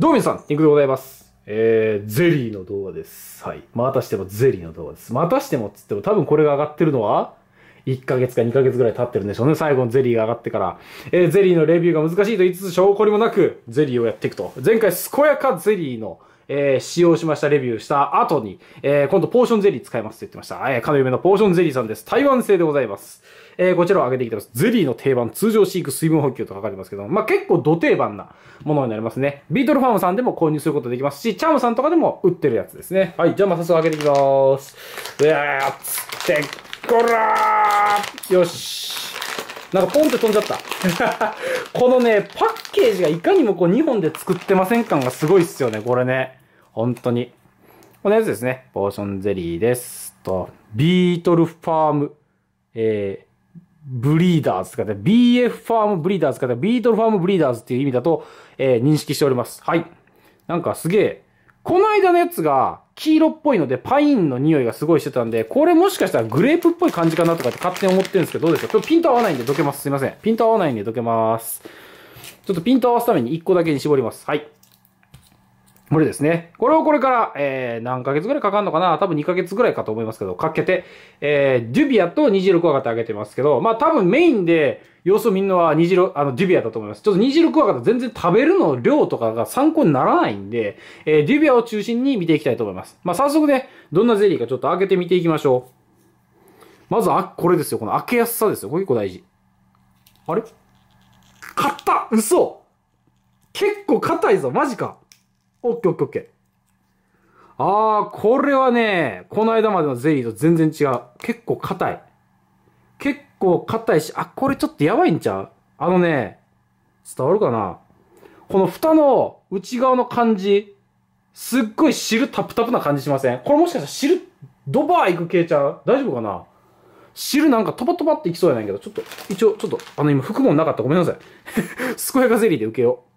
どうみさん、肉でございます。えー、ゼリーの動画です。はい。またしてもゼリーの動画です。またしてもっつっても多分これが上がってるのは、1ヶ月か2ヶ月ぐらい経ってるんでしょうね。最後のゼリーが上がってから。えー、ゼリーのレビューが難しいと言いつつ、証拠りもなく、ゼリーをやっていくと。前回、健やかゼリーのえー、使用しました、レビューした後に、えー、今度ポーションゼリー使いますって言ってました。えー、かの夢のポーションゼリーさんです。台湾製でございます。えー、こちらを上げてきます。ゼリーの定番、通常飼育、水分補給と書かれますけども、まあ、結構土定番なものになりますね。ビートルファームさんでも購入することできますし、チャームさんとかでも売ってるやつですね。はい、じゃあま早速上げていきます。うわー、つって、こらーよし。なんかポンって飛んじゃった。このね、パッケージがいかにもこう2本で作ってません感がすごいっすよね、これね。本当に。このやつですね。ポーションゼリーです。と、ビートルファーム、えー、ブリーダーズかっ BF ファームブリーダーズかで、ビートルファームブリーダーズっていう意味だと、えー、認識しております。はい。なんかすげえ、この間のやつが黄色っぽいのでパインの匂いがすごいしてたんで、これもしかしたらグレープっぽい感じかなとかって勝手に思ってるんですけど、どうでしょうちょっとピント合わないんでどけます。すいません。ピント合わないんでどけます。ちょっとピント合わすために1個だけに絞ります。はい。これですね。これをこれから、えー、何ヶ月ぐらいかかるのかな多分2ヶ月ぐらいかと思いますけど、かけて、えー、デュビアと虹色クワガタあげてますけど、まあ多分メインで、様子を見るのは虹色、あの、デュビアだと思います。ちょっと虹色クワガタ全然食べるの量とかが参考にならないんで、えー、デュビアを中心に見ていきたいと思います。まあ早速ね、どんなゼリーかちょっと開けてみていきましょう。まず、あ、これですよ。この開けやすさですよ。これ結構大事。あれ買った嘘結構硬いぞ。マジか。オッケーオッケーオッケー。あー、これはね、この間までのゼリーと全然違う。結構硬い。結構硬いし、あ、これちょっとやばいんちゃうあのね、伝わるかなこの蓋の内側の感じ、すっごい汁タプタプな感じしませんこれもしかしたら汁、ドバーいく系ちゃう大丈夫かな汁なんかトバトバっていきそうやないけど、ちょっと、一応、ちょっと、あの今、服もなかった。ごめんなさい。健 やかゼリーで受けよう。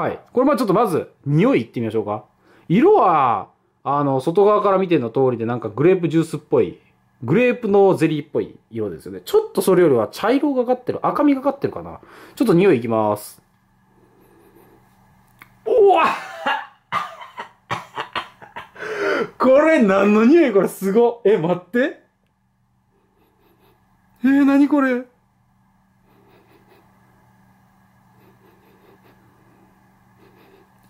はい。これまあちょっとまず、匂いいってみましょうか。色は、あの、外側から見ての通りでなんかグレープジュースっぽい、グレープのゼリーっぽい色ですよね。ちょっとそれよりは茶色がかってる、赤みがかってるかな。ちょっと匂いいきます。おわ これ何の匂いこれすごえ、待って。えー、何これ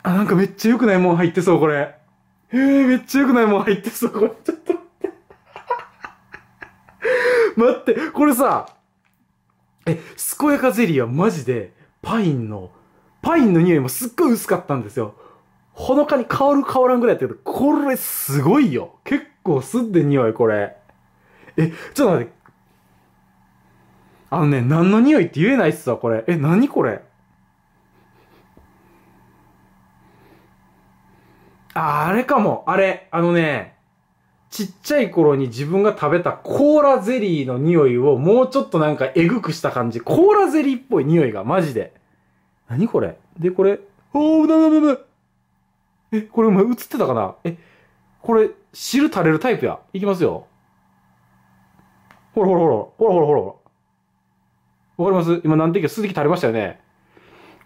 あ、なんかめっちゃ良くないもん入ってそう、これ。えー、めっちゃ良くないもん入ってそう、これ。ちょっと待って。待って、これさ、え、すこやかゼリーはマジで、パインの、パインの匂いもすっごい薄かったんですよ。ほのかに香る香らんぐらいやったけど、これすごいよ。結構すって匂い、これ。え、ちょっと待って。あのね、何の匂いって言えないっすわ、これ。え、何これあ、あれかも。あれ。あのね、ちっちゃい頃に自分が食べたコーラゼリーの匂いをもうちょっとなんかえぐくした感じ。コーラゼリーっぽい匂いが、マジで。何これで、これ、おー、うなだめだえ、これお前映ってたかなえ、これ、汁垂れるタイプや。いきますよ。ほらほらほら、ほらほらほらほら。わかります今何滴か数滴垂れましたよね。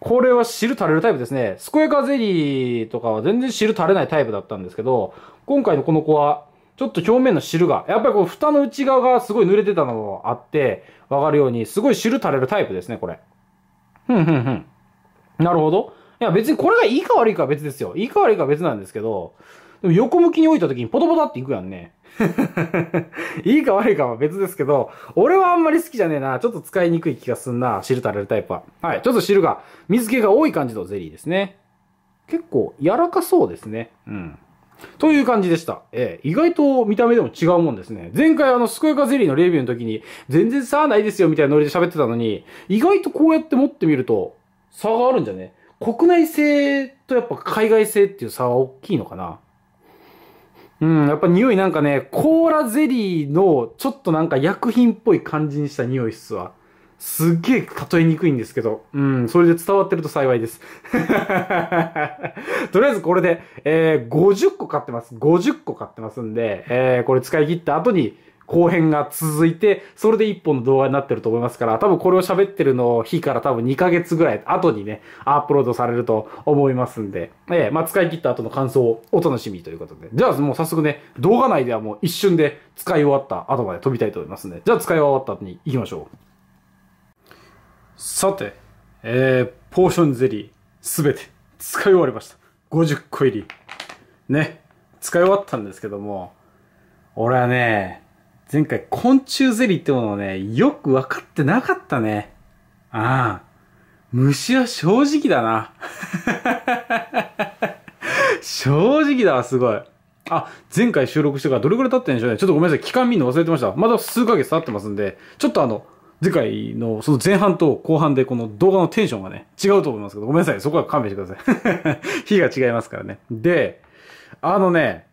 これは汁垂れるタイプですね。スクエカゼリーとかは全然汁垂れないタイプだったんですけど、今回のこの子は、ちょっと表面の汁が、やっぱりこう蓋の内側がすごい濡れてたのもあって、わかるように、すごい汁垂れるタイプですね、これ。ふんふんふん。なるほど。いや別にこれがいいか悪いかは別ですよ。いいか悪いかは別なんですけど、でも横向きに置いた時にポタポタっていくやんね。いいか悪いかは別ですけど、俺はあんまり好きじゃねえな。ちょっと使いにくい気がすんな。汁垂れるタイプは。はい。ちょっと汁が、水気が多い感じのゼリーですね。結構柔らかそうですね。うん。という感じでした。ええ、意外と見た目でも違うもんですね。前回あの、スクエカゼリーのレビューの時に、全然差はないですよみたいなノリで喋ってたのに、意外とこうやって持ってみると、差があるんじゃね国内製とやっぱ海外製っていう差は大きいのかなうん、やっぱ匂いなんかね、コーラゼリーのちょっとなんか薬品っぽい感じにした匂いっすわ。すっげえ例えにくいんですけど、うん、それで伝わってると幸いです。とりあえずこれで、えー、50個買ってます。50個買ってますんで、えー、これ使い切った後に、後編が続いて、それで一本の動画になってると思いますから、多分これを喋ってるの日から多分2ヶ月ぐらい後にね、アップロードされると思いますんで、ええー、まあ、使い切った後の感想をお楽しみということで。じゃあもう早速ね、動画内ではもう一瞬で使い終わった後まで飛びたいと思いますんで、じゃあ使い終わった後に行きましょう。さて、えー、ポーションゼリー、すべて使い終わりました。50個入り。ね、使い終わったんですけども、俺はね、前回昆虫ゼリーってものをね、よく分かってなかったね。ああ。虫は正直だな。正直だわ、すごい。あ、前回収録してからどれくらい経ってんでしょうね。ちょっとごめんなさい。期間見るの忘れてました。まだ数ヶ月経ってますんで、ちょっとあの、次回のその前半と後半でこの動画のテンションがね、違うと思いますけど、ごめんなさい。そこは勘弁してください。火 が違いますからね。で、あのね、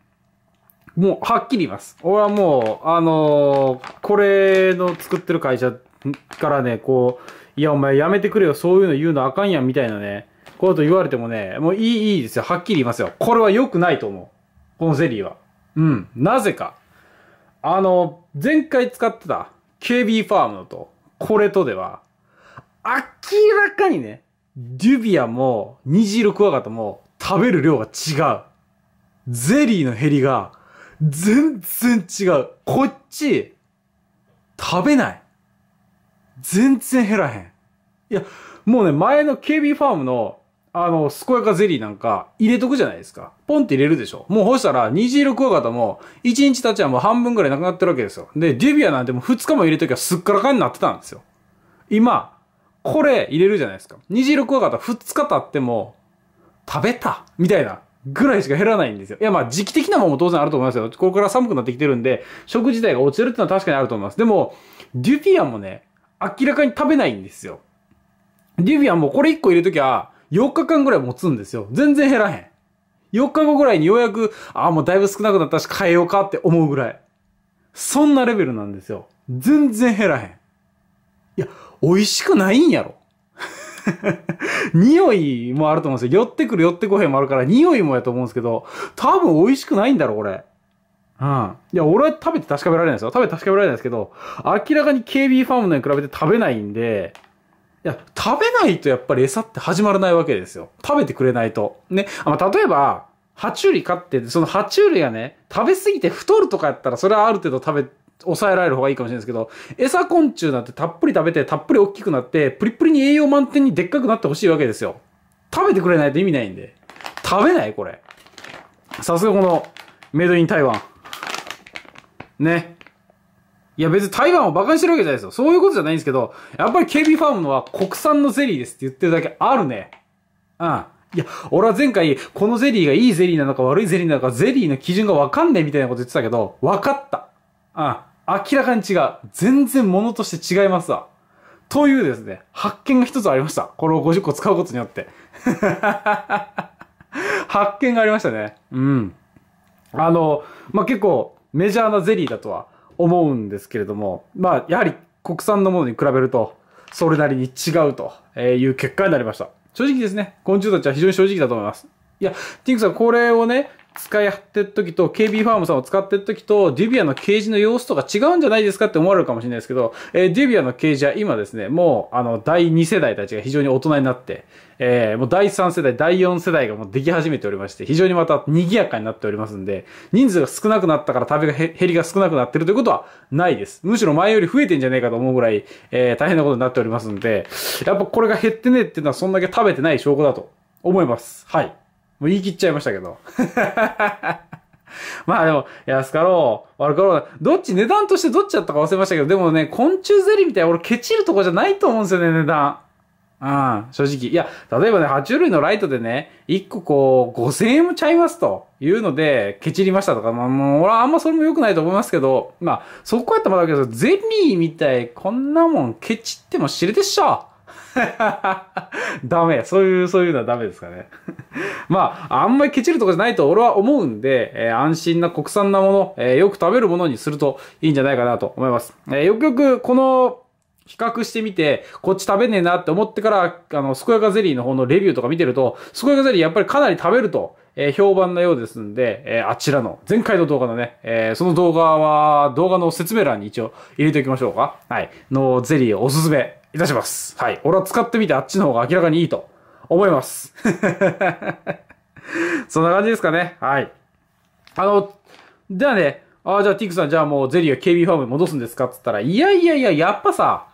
もう、はっきり言います。俺はもう、あのー、これの作ってる会社からね、こう、いや、お前やめてくれよ、そういうの言うのあかんやん、みたいなね、こういうこと言われてもね、もういい、いいですよ。はっきり言いますよ。これは良くないと思う。このゼリーは。うん。なぜか。あの、前回使ってた KB ファームのと、これとでは、明らかにね、デュビアも、虹色クワガタも、食べる量が違う。ゼリーの減りが、全然違う。こっち、食べない。全然減らへん。いや、もうね、前の KB ファームの、あの、健やかゼリーなんか入れとくじゃないですか。ポンって入れるでしょ。もう干したら、虹色クワガタも、1日経ちはもう半分ぐらいなくなってるわけですよ。で、デュビアなんてもう2日も入れときはすっからかになってたんですよ。今、これ入れるじゃないですか。虹色クワガタ2日経っても、食べたみたいなぐらいしか減らないんですよ。いや、まあ、時期的なものも当然あると思いますよ。ここから寒くなってきてるんで、食自体が落ちるっていうのは確かにあると思います。でも、デュピアンもね、明らかに食べないんですよ。デュピアンもこれ1個入れときゃ、4日間ぐらい持つんですよ。全然減らへん。4日後ぐらいにようやく、ああ、もうだいぶ少なくなったし変えようかって思うぐらい。そんなレベルなんですよ。全然減らへん。いや、美味しくないんやろ。匂いもあると思うんですよ。寄ってくる寄ってこへんもあるから、匂いもやと思うんですけど、多分美味しくないんだろ、これ。うん。いや、俺は食べて確かめられないですよ。食べて確かめられないですけど、明らかに KB ファームのに比べて食べないんで、いや、食べないとやっぱり餌って始まらないわけですよ。食べてくれないと。ね。まあ、例えば、爬虫類飼ってて、その爬虫類がね、食べ過ぎて太るとかやったら、それはある程度食べ抑えられる方がいいかもしれないですけど、餌昆虫なんてたっぷり食べて、たっぷり大きくなって、プリプリに栄養満点にでっかくなってほしいわけですよ。食べてくれないと意味ないんで。食べないこれ。さすがこの、メイドイン台湾。ね。いや別に台湾を馬鹿にしてるわけじゃないですよ。そういうことじゃないんですけど、やっぱり KB ファームのは国産のゼリーですって言ってるだけあるね。うん。いや、俺は前回、このゼリーがいいゼリーなのか悪いゼリーなのか、ゼリーの基準がわかんねえみたいなこと言ってたけど、わかった。うん。明らかに違う。全然物として違いますわ。というですね、発見が一つありました。これを50個使うことによって。発見がありましたね。うん。あの、まあ、結構メジャーなゼリーだとは思うんですけれども、まあ、やはり国産のものに比べると、それなりに違うという結果になりました。正直ですね、昆虫たちは非常に正直だと思います。いや、ティンクさん、これをね、使いってる時と、KB ファームさんを使ってる時と、デュビアのケージの様子とか違うんじゃないですかって思われるかもしれないですけど、えー、デュビアのケージは今ですね、もう、あの、第2世代たちが非常に大人になって、えー、もう第3世代、第4世代がもうでき始めておりまして、非常にまた賑やかになっておりますんで、人数が少なくなったから食べが減りが少なくなってるということはないです。むしろ前より増えてんじゃねえかと思うぐらい、えー、大変なことになっておりますんで、やっぱこれが減ってねえっていうのはそんだけ食べてない証拠だと思います。はい。う言い切っちゃいましたけど。まあでも、安かろう、悪かろう、どっち値段としてどっちだったか忘れましたけど、でもね、昆虫ゼリーみたいな、俺ケチるとこじゃないと思うんですよね、値段。うん、正直。いや、例えばね、爬虫類のライトでね、1個こう、5000円もちゃいますというので、ケチりましたとか、まあもう、俺はあんまそれも良くないと思いますけど、まあ、そこやったらまだけど、ゼリーみたい、こんなもんケチっても知れてっしょ ダメ。そういう、そういうのはダメですかね。まあ、あんまりケチるとかじゃないと俺は思うんで、えー、安心な国産なもの、えー、よく食べるものにするといいんじゃないかなと思います。えー、よくよくこの比較してみて、こっち食べねえなって思ってから、あの、こやかゼリーの方のレビューとか見てると、こやかゼリーやっぱりかなり食べると、えー、評判なようですんで、えー、あちらの、前回の動画のね、えー、その動画は、動画の説明欄に一応入れておきましょうか。はい。のゼリーおすすめいたします。はい。俺は使ってみてあっちの方が明らかにいいと思います。そんな感じですかね。はい。あの、じゃあね、ああ、じゃあティックさん、じゃあもうゼリーは KB ファームに戻すんですかって言ったら、いやいやいや、やっぱさ、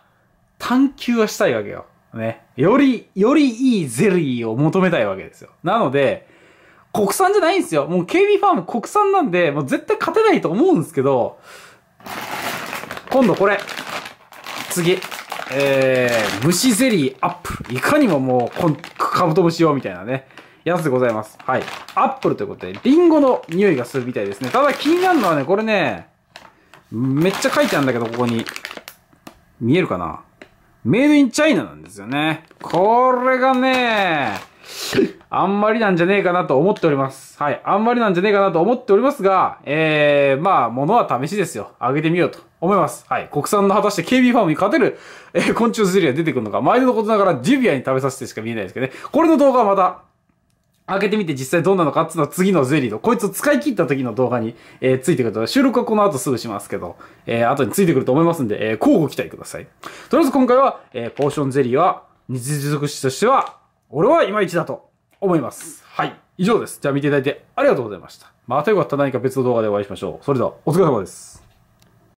探求はしたいわけよ。ね。より、よりいいゼリーを求めたいわけですよ。なので、国産じゃないんですよ。もう KB ファーム国産なんで、もう絶対勝てないと思うんですけど、今度これ。次。えー、虫ゼリーアップ。いかにももう、こん、カブトムシ用みたいなね、やつでございます。はい。アップルということで、リンゴの匂いがするみたいですね。ただ気になるのはね、これね、めっちゃ書いてあるんだけど、ここに。見えるかなメイドインチャイナなんですよね。これがね、あんまりなんじゃねえかなと思っております。はい。あんまりなんじゃねえかなと思っておりますが、えー、まあ、ものは試しですよ。あげてみようと。思います。はい。国産の果たして KB ファームに勝てる、えー、昆虫ゼリーが出てくるのか、毎度のことながらジュビアに食べさせてしか見えないですけどね。これの動画はまた、開けてみて実際どうなのかっていうのは次のゼリーの、こいつを使い切った時の動画に、えー、ついてくると、収録はこの後すぐしますけど、えー、後についてくると思いますんで、えー、交互期待ください。とりあえず今回は、えー、ポーションゼリーは、日持続詞としては、俺はいまいちだと思います。はい。以上です。じゃあ見ていただいてありがとうございました。またよかったら何か別の動画でお会いしましょう。それでは、お疲れ様です。